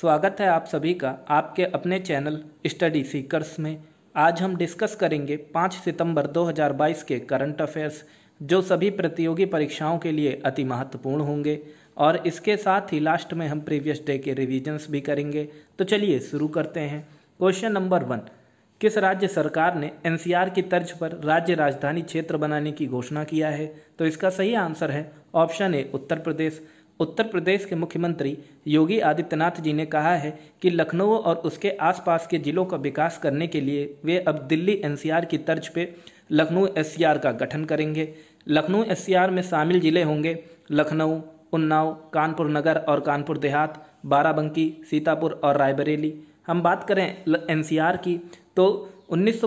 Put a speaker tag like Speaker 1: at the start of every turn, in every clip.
Speaker 1: स्वागत है आप सभी का आपके अपने चैनल स्टडी सीकर्स में आज हम डिस्कस करेंगे 5 सितंबर 2022 के करंट अफेयर्स जो सभी प्रतियोगी परीक्षाओं के लिए अति महत्वपूर्ण होंगे और इसके साथ ही लास्ट में हम प्रीवियस डे के रिविजन्स भी करेंगे तो चलिए शुरू करते हैं क्वेश्चन नंबर वन किस राज्य सरकार ने एनसीआर की तर्ज पर राज्य राजधानी क्षेत्र बनाने की घोषणा किया है तो इसका सही आंसर है ऑप्शन ए उत्तर प्रदेश उत्तर प्रदेश के मुख्यमंत्री योगी आदित्यनाथ जी ने कहा है कि लखनऊ और उसके आसपास के जिलों का विकास करने के लिए वे अब दिल्ली एनसीआर की तर्ज पे लखनऊ एससीआर का गठन करेंगे लखनऊ एससीआर में शामिल जिले होंगे लखनऊ उन्नाव कानपुर नगर और कानपुर देहात बाराबंकी सीतापुर और रायबरेली हम बात करें एन की तो उन्नीस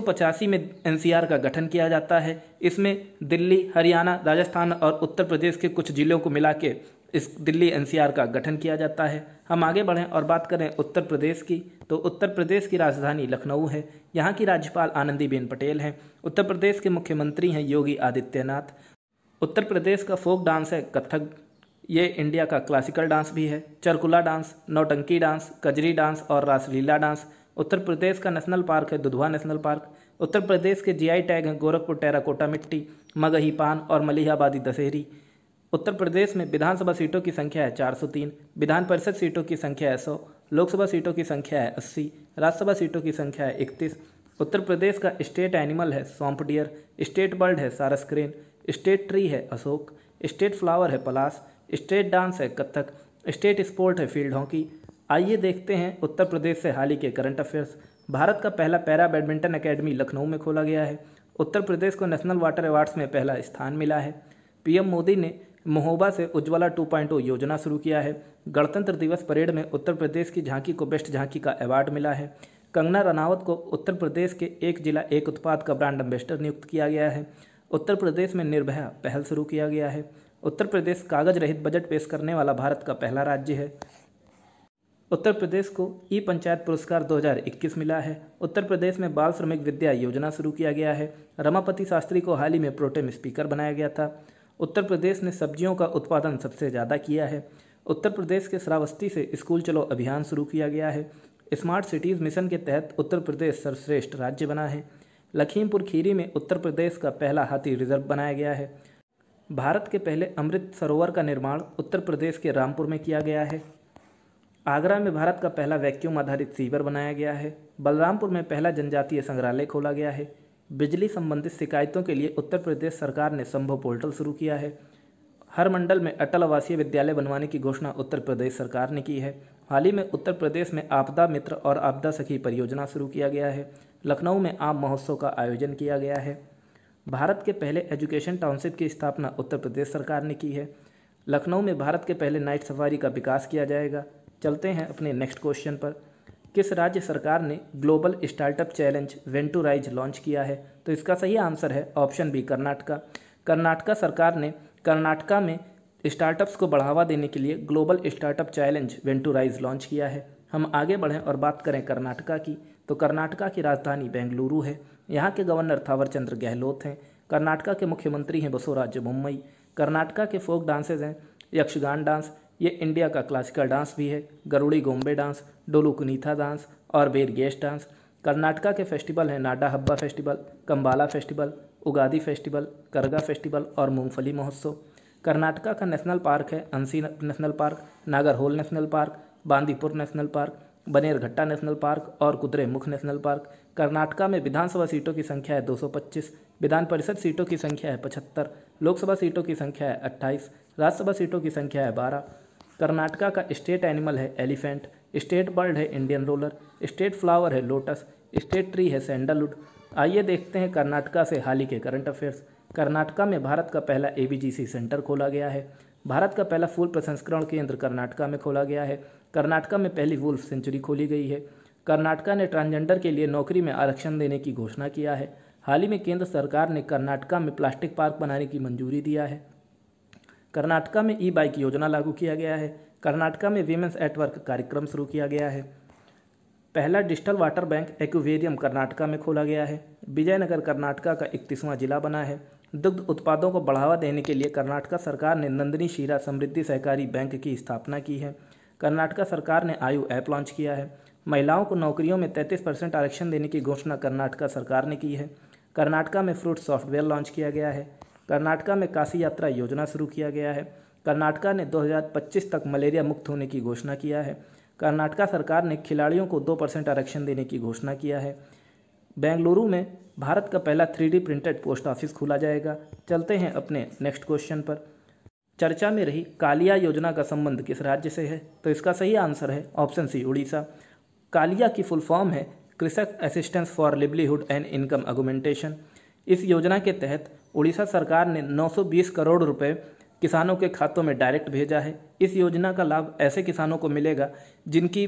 Speaker 1: में एन का गठन किया जाता है इसमें दिल्ली हरियाणा राजस्थान और उत्तर प्रदेश के कुछ जिलों को मिला के इस दिल्ली एनसीआर का गठन किया जाता है हम आगे बढ़ें और बात करें उत्तर प्रदेश की तो उत्तर प्रदेश की राजधानी लखनऊ है यहाँ की राज्यपाल आनंदीबेन पटेल हैं उत्तर प्रदेश के मुख्यमंत्री हैं योगी आदित्यनाथ उत्तर प्रदेश का फोक डांस है कथक ये इंडिया का क्लासिकल डांस भी है Charkula dance Nautanki dance Kajri dance और रासलीला डांस उत्तर प्रदेश का नेशनल पार्क है दुधवा नेशनल पार्क उत्तर प्रदेश के जीआई टैग हैं गोरखपुर टेराकोटा मिट्टी मगही पान और मलिहाबादी दशहरी उत्तर प्रदेश में विधानसभा सीटों की संख्या है 403, विधान परिषद सीटों की संख्या है 100, लोकसभा सीटों की संख्या है 80, राज्यसभा सीटों की संख्या है 31। उत्तर प्रदेश का स्टेट एनिमल है सॉम्प डियर स्टेट बर्ड है सारस क्रेन स्टेट ट्री है अशोक स्टेट फ्लावर है पलास स्टेट डांस है कथक स्टेट स्पोर्ट है फील्ड हॉकी आइए देखते हैं उत्तर प्रदेश से हाल ही के करंट अफेयर्स भारत का पहला पैरा बैडमिंटन अकेडमी लखनऊ में खोला गया है उत्तर प्रदेश को नेशनल वाटर अवार्ड्स में पहला स्थान मिला है पीएम मोदी ने महोबा से उज्ज्वला 2.0 योजना शुरू किया है गणतंत्र दिवस परेड में उत्तर प्रदेश की झांकी को बेस्ट झांकी का अवार्ड मिला है कंगना रनावत को उत्तर प्रदेश के एक जिला एक उत्पाद का ब्रांड एम्बेस्टर नियुक्त किया गया है उत्तर प्रदेश में निर्भया पहल शुरू किया गया है उत्तर प्रदेश कागज रहित बजट पेश करने वाला भारत का पहला राज्य है उत्तर प्रदेश को ई पंचायत पुरस्कार 2021 मिला है उत्तर प्रदेश में बाल श्रमिक विद्या योजना शुरू किया गया है रमापति शास्त्री को हाल ही में प्रोटेम स्पीकर बनाया गया था उत्तर प्रदेश ने सब्जियों का उत्पादन सबसे ज़्यादा किया है उत्तर प्रदेश के श्रावस्ती से स्कूल चलो अभियान शुरू किया गया है स्मार्ट सिटीज़ मिशन के तहत उत्तर प्रदेश सर्वश्रेष्ठ राज्य बना है लखीमपुर खीरी में उत्तर प्रदेश का पहला हाथी रिजर्व बनाया गया है भारत के पहले अमृत सरोवर का निर्माण उत्तर प्रदेश के रामपुर में किया गया है आगरा में भारत का पहला वैक्यूम आधारित सीवर बनाया गया है बलरामपुर में पहला जनजातीय संग्रहालय खोला गया है बिजली संबंधित शिकायतों के लिए उत्तर प्रदेश सरकार ने संभव पोर्टल शुरू किया है हर मंडल में अटल आवासीय विद्यालय बनवाने की घोषणा उत्तर प्रदेश सरकार ने की है हाल ही में उत्तर प्रदेश में आपदा मित्र और आपदा सखी परियोजना शुरू किया गया है लखनऊ में आम महोत्सव का आयोजन किया गया है भारत के पहले एजुकेशन टाउनशिप की स्थापना उत्तर प्रदेश सरकार ने की है लखनऊ में भारत के पहले नाइट सफारी का विकास किया जाएगा चलते हैं अपने नेक्स्ट क्वेश्चन पर किस राज्य सरकार ने global startup challenge Venturise launch किया है तो इसका सही आंसर है ऑप्शन बी कर्नाटका कर्नाटका सरकार ने कर्नाटका में स्टार्टअप्स को बढ़ावा देने के लिए global startup challenge Venturise launch किया है हम आगे बढ़ें और बात करें कर्नाटका की तो कर्नाटका की राजधानी बेंगलुरु है यहाँ के गवर्नर थावरचंद्र गहलोत हैं कर्नाटका के मुख्यमंत्री हैं बसोराज बुम्बई कर्नाटका के फोक डांसेज हैं यक्षगान डांस ये इंडिया का क्लासिकल डांस भी है गरुड़ी गोम्बे डांस डोलू कुनीथा डांस और बेरगेश डांस कर्नाटका के फेस्टिवल हैं Nada Habba festival Kambala festival Ugadi festival Karaga festival और मूंगफली महोत्सव कर्नाटका का नेशनल पार्क है Anshi national park Nagarhole national park Bandipur national park Bannerghatta national park और मुख नेशनल पार्क कर्नाटका में विधानसभा सीटों की संख्या है 225 विधान परिषद सीटों की संख्या है 75 लोकसभा सीटों की संख्या है 28 राज्यसभा सीटों की संख्या है 12 कर्नाटका का स्टेट एनिमल है एलिफेंट स्टेट बर्ड है इंडियन रोलर स्टेट फ्लावर है लोटस स्टेट ट्री है सैंडलवुड आइए देखते हैं कर्नाटका से हाल ही के करंट अफेयर्स कर्नाटका में भारत का पहला ए सेंटर खोला गया है भारत का पहला फूल प्रसंस्करण केंद्र कर्नाटका में खोला गया है कर्नाटका में पहली वुल्फ सेंचुरी खोली गई है कर्नाटका ने ट्रांसजेंडर के लिए नौकरी में आरक्षण देने की घोषणा किया है हाल ही में केंद्र सरकार ने कर्नाटका में प्लास्टिक पार्क बनाने की मंजूरी दिया है कर्नाटका में ई बाइक योजना लागू किया गया है कर्नाटका में वीमेंस एटवर्क कार्यक्रम शुरू किया गया है पहला digital water bank aquarium Karnataka में खोला गया है विजयनगर कर्नाटका का इकतीसवां जिला बना है दुग्ध उत्पादों को बढ़ावा देने के लिए कर्नाटका सरकार ने नंदनी शीरा समृद्धि सहकारी बैंक की स्थापना की है कर्नाटका सरकार ने आयु ऐप लॉन्च किया है महिलाओं को नौकरियों में 33 परसेंट आरक्षण देने की घोषणा कर्नाटका सरकार ने की है कर्नाटका में फ्रूट सॉफ्टवेयर लॉन्च किया गया है कर्नाटका में काशी यात्रा योजना शुरू किया गया है कर्नाटका ने 2025 तक मलेरिया मुक्त होने की घोषणा किया है कर्नाटका सरकार ने खिलाड़ियों को दो परसेंट आरक्षण देने की घोषणा किया है बेंगलुरु में भारत का पहला थ्री प्रिंटेड पोस्ट ऑफिस खोला जाएगा चलते हैं अपने नेक्स्ट क्वेश्चन पर चर्चा में रही कालिया योजना का संबंध किस राज्य से है तो इसका सही आंसर है ऑप्शन सी उड़ीसा कालिया की फुल फॉर्म है Krishak assistance for livelihood and income augmentation इस योजना के तहत उड़ीसा सरकार ने 920 करोड़ रुपए किसानों के खातों में डायरेक्ट भेजा है इस योजना का लाभ ऐसे किसानों को मिलेगा जिनकी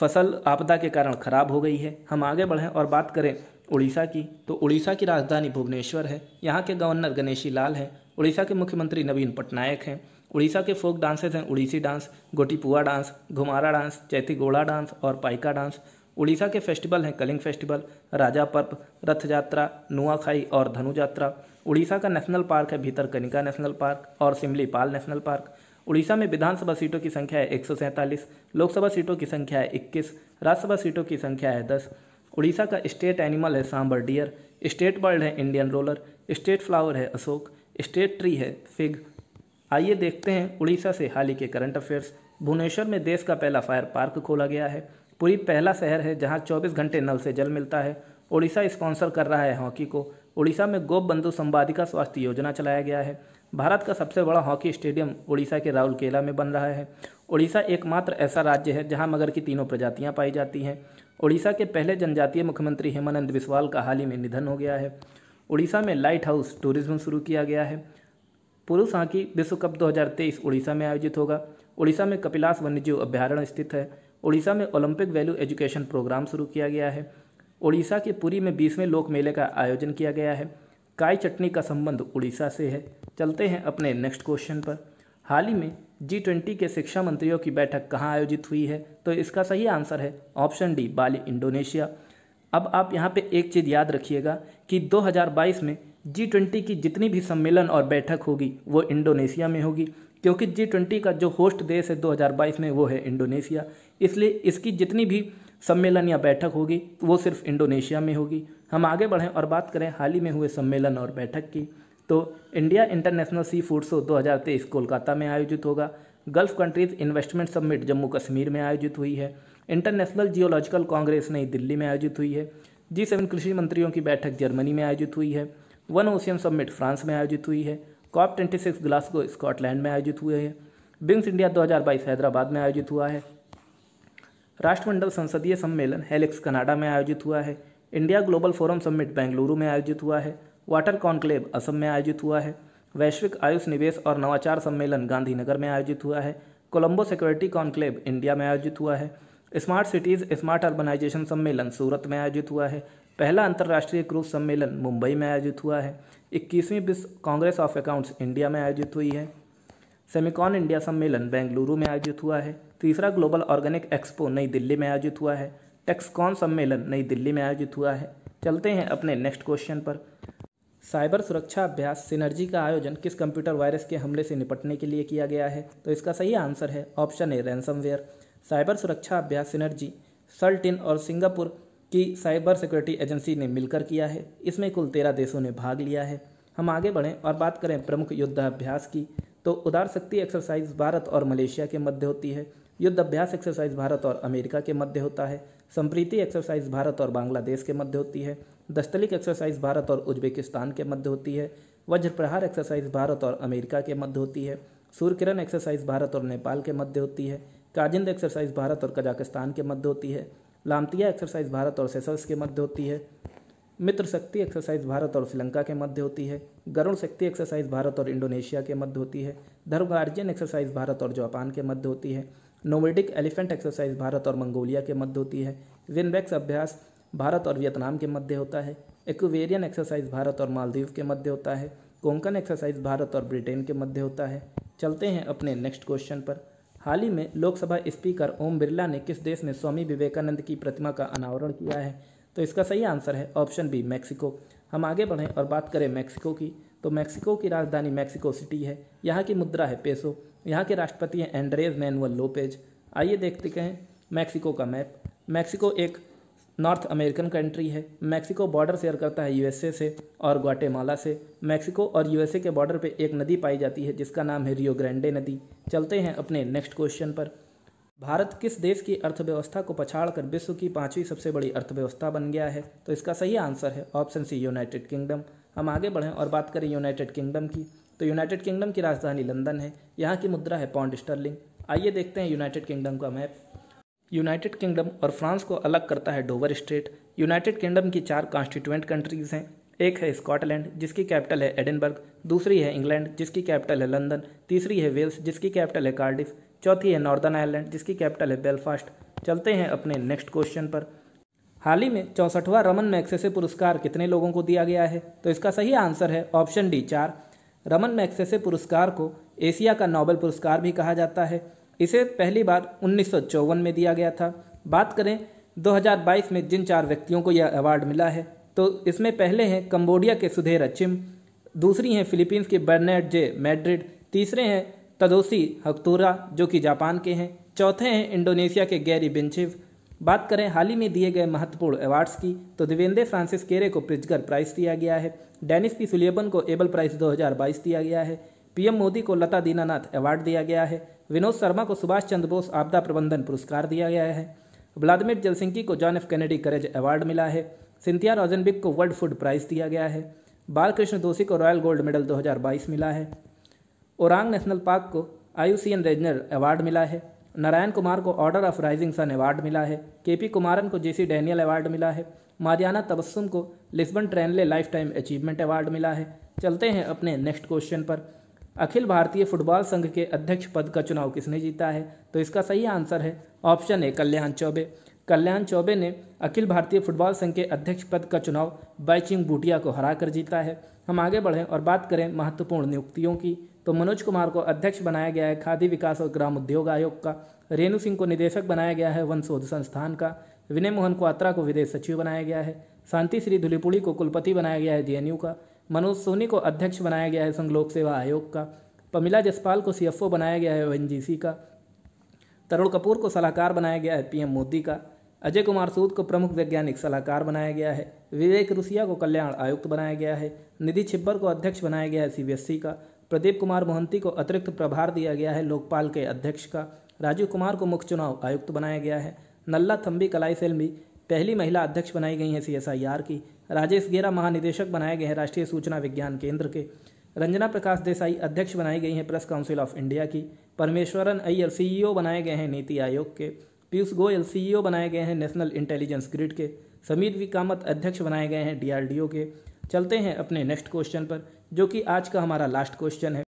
Speaker 1: फसल आपदा के कारण खराब हो गई है हम आगे बढ़ें और बात करें उड़ीसा की तो उड़ीसा की राजधानी भुवनेश्वर है यहाँ के गवर्नर गणेशी लाल हैं उड़ीसा के मुख्यमंत्री नवीन पटनायक हैं उड़ीसा के फोक डांसेज हैं Odissi dance Gotipua dance Ghumura dance Chaiti Ghoda dance और पाइका डांस उड़ीसा के फेस्टिवल हैं कलिंग फेस्टिवल राजा पर्व रथ यात्रा नुआखाई और धनु यात्रा उड़ीसा का नेशनल पार्क है भीतर कनिका नेशनल पार्क और सिमलीपाल नेशनल पार्क उड़ीसा में विधानसभा सीटों की संख्या है एक लोकसभा सीटों की संख्या है इक्कीस राज्यसभा सीटों की संख्या है दस उड़ीसा का स्टेट एनिमल है सांबर डियर स्टेट बर्ड है इंडियन रोलर स्टेट फ्लावर है अशोक स्टेट ट्री है फिग आइए देखते हैं उड़ीसा से हाल ही के करंट अफेयर्स भुवनेश्वर में देश का पहला फायर पार्क खोला गया है पुरी पहला शहर है जहां 24 घंटे नल से जल मिलता है ओडिशा स्पॉन्सर कर रहा है हॉकी को ओडिशा में गोप बंधु संवादिका स्वास्थ्य योजना चलाया गया है भारत का सबसे बड़ा हॉकी स्टेडियम ओडिशा के राउरकेला में बन रहा है ओडिशा एकमात्र ऐसा राज्य है जहां मगर की तीनों प्रजातियां पाई जाती हैं ओडिशा के पहले जनजातीय मुख्यमंत्री हेमानंद बिस्वाल का हाल ही में निधन हो गया है ओडिशा में लाइट हाउस टूरिज्म शुरू किया गया है पुरुष हॉकी विश्व कप 2023 ओडिशा में आयोजित होगा ओडिशा में कपिलास वन्यजीव अभ्यारण्य स्थित है उड़ीसा में ओलंपिक वैल्यू एजुकेशन प्रोग्राम शुरू किया गया है उड़ीसा के पुरी में बीसवें लोक मेले का आयोजन किया गया है काय चटनी का संबंध उड़ीसा से है चलते हैं अपने नेक्स्ट क्वेश्चन पर हाल ही में जी ट्वेंटी के शिक्षा मंत्रियों की बैठक कहाँ आयोजित हुई है तो इसका सही आंसर है ऑप्शन डी बाली इंडोनेशिया अब आप यहाँ पे एक चीज़ याद रखिएगा कि 2022 में जी ट्वेंटी की जितनी भी सम्मेलन और बैठक होगी वो इंडोनेशिया में होगी क्योंकि जी ट्वेंटी का जो होस्ट देश है 2022 में वो है इंडोनेशिया इसलिए इसकी जितनी भी सम्मेलन या बैठक होगी वो सिर्फ इंडोनेशिया में होगी हम आगे बढ़ें और बात करें हाल ही में हुए सम्मेलन और बैठक की तो India international sea food show 2023 Kolkata में आयोजित होगा gulf countries investment summit Jammu Kashmir में आयोजित हुई है इंटरनेशनल जियोलॉजिकल कांग्रेस नई दिल्ली में आयोजित हुई है जी सेवन कृषि मंत्रियों की बैठक जर्मनी में आयोजित हुई है वन ओशियन समिट फ्रांस में आयोजित हुई है COP twenty six Glasgow Scotland में आयोजित हुए हैं बिंग्स इंडिया 2022 हैदराबाद में आयोजित हुआ है राष्ट्रमंडल संसदीय सम्मेलन हेलिक्स कनाडा में आयोजित हुआ है India global forum summit Bengaluru में आयोजित हुआ है वाटर कॉन्क्लेव असम में आयोजित हुआ है वैश्विक आयुष निवेश और नवाचार सम्मेलन गांधीनगर में आयोजित हुआ है कोलंबो सिक्योरिटी कॉन्क्लेव इंडिया में आयोजित हुआ है स्मार्ट सिटीज़ स्मार्ट अर्बनाइजेशन सम्मेलन सूरत में आयोजित हुआ है पहला अंतर्राष्ट्रीय क्रूज सम्मेलन मुंबई में आयोजित हुआ है इक्कीसवीं विश्व कांग्रेस ऑफ अकाउंट्स इंडिया में आयोजित हुई है सेमिकॉन इंडिया सम्मेलन बेंगलुरु में आयोजित हुआ है तीसरा ग्लोबल ऑर्गेनिक एक्सपो नई दिल्ली में आयोजित हुआ है टेक्सकॉन सम्मेलन नई दिल्ली में आयोजित हुआ है चलते हैं अपने नेक्स्ट क्वेश्चन पर साइबर सुरक्षा अभ्यास सिनर्जी का आयोजन किस कंप्यूटर वायरस के हमले से निपटने के लिए किया गया है तो इसका सही आंसर है ऑप्शन ए रैंसमवेयर साइबर सुरक्षा अभ्यास सिनर्जी सल्टिन और सिंगापुर की साइबर सिक्योरिटी एजेंसी ने मिलकर किया है इसमें कुल तेरह देशों ने भाग लिया है हम आगे बढ़ें और बात करें प्रमुख युद्धाभ्यास की तो उदार शक्ति एक्सरसाइज भारत और मलेशिया के मध्य होती है युद्ध अभ्यास एक्सरसाइज भारत और अमेरिका के मध्य होता है संप्रीति एक्सरसाइज भारत और बांग्लादेश के मध्य होती है दस्तलिक एक्सरसाइज भारत और उज्बेकिस्तान के मध्य होती है वज्र प्रहार एक्सरसाइज भारत और अमेरिका के मध्य होती है सूर्यकिरण एक्सरसाइज भारत और नेपाल के मध्य होती है काजिंद एक्सरसाइज भारत और कजाकिस्तान के मध्य होती है लामतिया एक्सरसाइज भारत और सेसल्स के मध्य होती है मित्र शक्ति एक्सरसाइज भारत और श्रीलंका के मध्य होती है गरुण शक्ति एक्सरसाइज भारत और इंडोनेशिया के मध्य होती है धर्म गार्जियन एक्सरसाइज भारत और जापान के मध्य होती है नोमेडिक एलिफेंट एक्सरसाइज भारत और मंगोलिया के मध्य होती है विनबैक्स अभ्यास भारत और वियतनाम के मध्य होता है एक्वेरियन एक्सरसाइज भारत और मालदीव के मध्य होता है कोंकन एक्सरसाइज भारत और ब्रिटेन के मध्य होता है चलते हैं अपने नेक्स्ट क्वेश्चन पर हाल ही में लोकसभा स्पीकर ओम बिरला ने किस देश में स्वामी विवेकानंद की प्रतिमा का अनावरण किया है तो इसका सही आंसर है ऑप्शन बी मैक्सिको हम आगे बढ़ें और बात करें मैक्सिको की तो मैक्सिको की राजधानी मैक्सिको सिटी है यहाँ की मुद्रा है पेसो यहाँ के राष्ट्रपति हैं एंड्रेज मैनुअल लोपेज आइए देखते हैं मैक्सिको का मैप मैक्सिको एक नॉर्थ अमेरिकन कंट्री है मैक्सिको बॉर्डर शेयर करता है यूएसए से और ग्वाटेमाला से मैक्सिको और यूएसए के बॉर्डर पे एक नदी पाई जाती है जिसका नाम है रियो ग्रैंडे नदी चलते हैं अपने नेक्स्ट क्वेश्चन पर भारत किस देश की अर्थव्यवस्था को पछाड़ कर विश्व की पांचवी सबसे बड़ी अर्थव्यवस्था बन गया है तो इसका सही आंसर है ऑप्शन सी यूनाइटेड किंगडम हम आगे बढ़ें और बात करें यूनाइटेड किंगडम की तो यूनाइटेड किंगडम की राजधानी लंदन है यहाँ की मुद्रा है पाउंड स्टर्लिंग आइए देखते हैं यूनाइटेड किंगडम का मैप यूनाइटेड किंगडम और फ्रांस को अलग करता है डोवर स्टेट यूनाइटेड किंगडम की चार कॉन्स्टिट्यूएंट कंट्रीज़ हैं एक है स्कॉटलैंड जिसकी कैपिटल है एडिनबर्ग दूसरी है इंग्लैंड जिसकी कैपिटल है लंदन तीसरी है वेल्स जिसकी कैपिटल है कार्डिफ चौथी है नॉर्दर्न आयरलैंड जिसकी कैपिटल है बेलफास्ट चलते हैं अपने नेक्स्ट क्वेश्चन पर हाल ही में चौसठवां रमन मैक्सेसे पुरस्कार कितने लोगों को दिया गया है तो इसका सही आंसर है ऑप्शन डी चार रमन मैक्सेसे पुरस्कार को एशिया का नोबेल पुरस्कार भी कहा जाता है इसे पहली बार उन्नीस में दिया गया था बात करें 2022 में जिन चार व्यक्तियों को यह अवार्ड मिला है तो इसमें पहले हैं कंबोडिया के सुधेर अचिम दूसरी हैं फिलीपींस के बर्नेट जे मैड्रिड तीसरे हैं तदोसी हकतूरा जो कि जापान के हैं चौथे हैं इंडोनेशिया के गैरी बिंचिव बात करें हाल ही में दिए गए महत्वपूर्ण अवार्ड्स की तो दिवेंद्र फ्रांसिस केरे को प्रिजगर प्राइज दिया गया है डेनिस पी सुलियबन को एबल प्राइज 2022 दिया गया है पीएम मोदी को लता दीनानाथ अवार्ड दिया गया है विनोद शर्मा को सुभाष चंद्र बोस आपदा प्रबंधन पुरस्कार दिया गया है व्लादिमिर जलसिंकी को John F Kennedy courage award मिला है सिंथिया रॉजनबिक को वर्ल्ड फूड प्राइज दिया गया है बालकृष्ण दोषी को रॉयल गोल्ड मेडल 2022 मिला है ओरांग नेशनल पार्क को आयुसीएन रेजनर अवार्ड मिला है नारायण कुमार को order of rising sun award मिला है के पी कुमारन को जेसी डैनियल अवार्ड मिला है मारियाना तबस्सुम को Lisbon Triennale lifetime achievement award मिला है चलते हैं अपने नेक्स्ट क्वेश्चन पर अखिल भारतीय फुटबॉल संघ के अध्यक्ष पद का चुनाव किसने जीता है तो इसका सही आंसर है ऑप्शन ए कल्याण चौबे कल्याण चौबे ने अखिल भारतीय फुटबॉल संघ के अध्यक्ष पद का चुनाव बैचिंग बूटिया को हरा कर जीता है हम आगे बढ़ें और बात करें महत्वपूर्ण नियुक्तियों की तो मनोज कुमार को अध्यक्ष बनाया गया है खादी विकास और ग्राम उद्योग आयोग का रेणु सिंह को निदेशक बनाया गया है वन शोध संस्थान का विनय मोहन अत्रा को विदेश सचिव बनाया गया है शांति श्री धुलीपुड़ी को कुलपति बनाया गया है जेएनयू का मनोज सोनी को अध्यक्ष बनाया गया है संघ लोक सेवा आयोग का पमिला जसपाल को सीएफओ बनाया गया है ओ का तरुण कपूर को सलाहकार बनाया गया है पीएम मोदी का अजय कुमार सूद को प्रमुख वैज्ञानिक सलाहकार बनाया गया है विवेक रुसिया को कल्याण आयुक्त बनाया गया है निधि छिब्बर को अध्यक्ष बनाया गया है सीबीएसई का प्रदीप कुमार मोहंती को अतिरिक्त प्रभार दिया गया है लोकपाल के अध्यक्ष का राजीव कुमार को मुख्य चुनाव आयुक्त बनाया गया है नल्ला थम्बी कलाई सेल भी पहली महिला अध्यक्ष बनाई गई हैं सीएसआईआर की राजेश गेरा महानिदेशक बनाए गए हैं राष्ट्रीय सूचना विज्ञान केंद्र के रंजना प्रकाश देसाई अध्यक्ष बनाई गई हैं प्रेस काउंसिल ऑफ इंडिया की परमेश्वरन अय्यर सीईओ बनाए गए हैं नीति आयोग के पीयूष गोयल सीईओ बनाए गए हैं नेशनल इंटेलिजेंस ग्रिड के समीर विकामत अध्यक्ष बनाए गए हैं डीआरडीओ के चलते हैं अपने नेक्स्ट क्वेश्चन पर जो कि आज का हमारा लास्ट क्वेश्चन है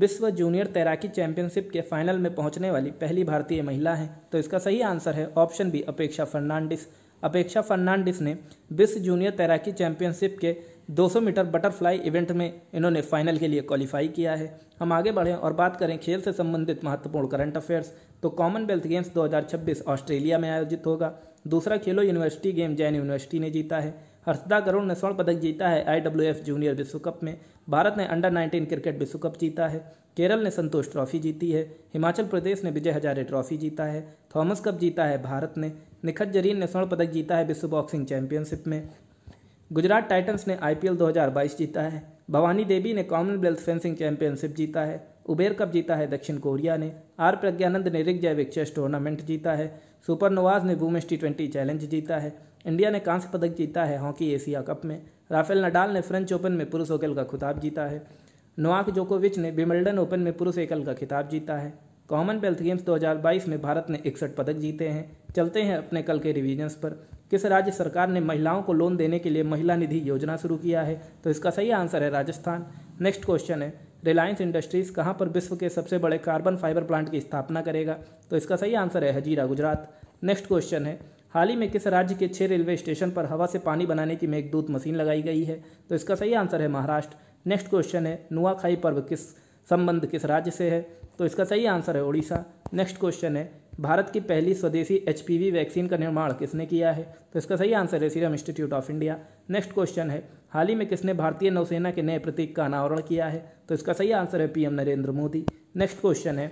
Speaker 1: विश्व जूनियर तैराकी चैंपियनशिप के फाइनल में पहुंचने वाली पहली भारतीय महिला हैं तो इसका सही आंसर है ऑप्शन बी अपेक्षा फर्नांडिस अपेक्षा फर्नांडिस ने विश्व जूनियर तैराकी चैंपियनशिप के 200 मीटर बटरफ्लाई इवेंट में इन्होंने फाइनल के लिए क्वालिफाई किया है हम आगे बढ़ें और बात करें खेल से संबंधित महत्वपूर्ण करंट अफेयर्स तो कॉमनवेल्थ गेम्स 2026 ऑस्ट्रेलिया में आयोजित होगा दूसरा खेलो यूनिवर्सिटी गेम जैन यूनिवर्सिटी ने जीता है हर्षदा गरुण ने स्वर्ण पदक जीता है आई जूनियर विश्व कप में भारत ने अंडर 19 क्रिकेट विश्व कप जीता है केरल ने संतोष ट्रॉफी जीती है हिमाचल प्रदेश ने विजय हजारे ट्रॉफी जीता है थॉमस कप जीता है भारत ने निखत जरीन ने स्वर्ण पदक जीता है विश्व बॉक्सिंग चैंपियनशिप में गुजरात टाइटंस ने आईपीएल 2022 जीता है भवानी देवी ने कॉमनवेल्थ फेंसिंग चैंपियनशिप जीता है उबेर कप जीता है दक्षिण कोरिया ने आर प्रज्ञानंद ने रिग जैविक चेस टूर्नामेंट जीता है सुपरनोवाज ने वुमेंस टी ट्वेंटी चैलेंज जीता है इंडिया ने कांस्य पदक जीता है हॉकी एशिया कप में राफेल नडाल ने फ्रेंच ओपन में पुरुष ओकल का खिताब जीता है नोआक जोकोविच ने विमल्डन ओपन में पुरुष एकल का खिताब जीता है कॉमनवेल्थ गेम्स 2022 में भारत ने इकसठ पदक जीते हैं चलते हैं अपने कल के रिविजन्स पर किस राज्य सरकार ने महिलाओं को लोन देने के लिए महिला निधि योजना शुरू किया है तो इसका सही आंसर है राजस्थान नेक्स्ट क्वेश्चन है रिलायंस इंडस्ट्रीज कहाँ पर विश्व के सबसे बड़े कार्बन फाइबर प्लांट की स्थापना करेगा तो इसका सही आंसर है हजीरा गुजरात नेक्स्ट क्वेश्चन है हाल ही में किस राज्य के छह रेलवे स्टेशन पर हवा से पानी बनाने की मेघदूत मशीन लगाई गई है तो इसका सही आंसर है महाराष्ट्र नेक्स्ट क्वेश्चन है नुआखाई पर्व किस संबंध किस राज्य से है तो इसका सही आंसर है उड़ीसा नेक्स्ट क्वेश्चन है भारत की पहली स्वदेशी एच वैक्सीन का निर्माण किसने किया है तो इसका सही आंसर है Serum Institute of India next question है हाल ही में किसने भारतीय नौसेना के नए प्रतीक का अनावरण किया है तो इसका सही आंसर है PM Narendra Modi next question है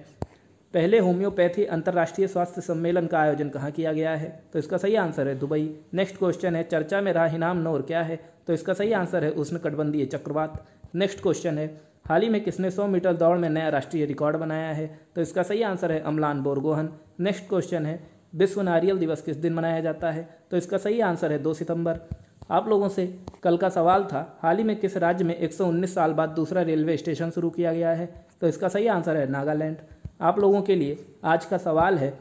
Speaker 1: पहले होम्योपैथी अंतर्राष्ट्रीय स्वास्थ्य सम्मेलन का आयोजन कहाँ किया गया है तो इसका सही आंसर है दुबई नेक्स्ट क्वेश्चन है चर्चा में रहा हिनाम नौर क्या है तो इसका सही आंसर है उष्ण कटबंधीय चक्रवात नेक्स्ट क्वेश्चन है हाल ही में किसने 100 मीटर दौड़ में नया राष्ट्रीय रिकॉर्ड बनाया है तो इसका सही आंसर है अमलान बोरगोहन नेक्स्ट क्वेश्चन है विश्व नारियल दिवस किस दिन मनाया जाता है तो इसका सही आंसर है दो सितंबर आप लोगों से कल का सवाल था हाल ही में किस राज्य में 119 साल बाद दूसरा रेलवे स्टेशन शुरू किया गया है तो इसका सही आंसर है नागालैंड आप लोगों के लिए आज का सवाल है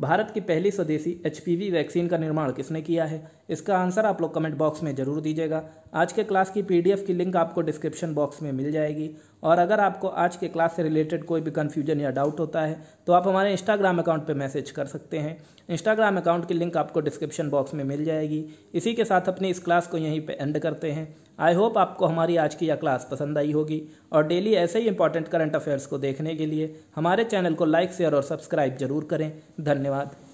Speaker 1: भारत की पहली स्वदेशी एच वैक्सीन का निर्माण किसने किया है इसका आंसर आप लोग कमेंट बॉक्स में जरूर दीजिएगा आज के क्लास की पीडीएफ की लिंक आपको डिस्क्रिप्शन बॉक्स में मिल जाएगी और अगर आपको आज के क्लास से रिलेटेड कोई भी कन्फ्यूजन या डाउट होता है तो आप हमारे इंस्टाग्राम अकाउंट पर मैसेज कर सकते हैं इंस्टाग्राम अकाउंट की लिंक आपको डिस्क्रिप्शन बॉक्स में मिल जाएगी इसी के साथ अपनी इस क्लास को यहीं पर एंड करते हैं आई होप आपको हमारी आज की यह क्लास पसंद आई होगी और डेली ऐसे ही इंपॉर्टेंट करंट अफेयर्स को देखने के लिए हमारे चैनल को लाइक शेयर और सब्सक्राइब जरूर करें धन्यवाद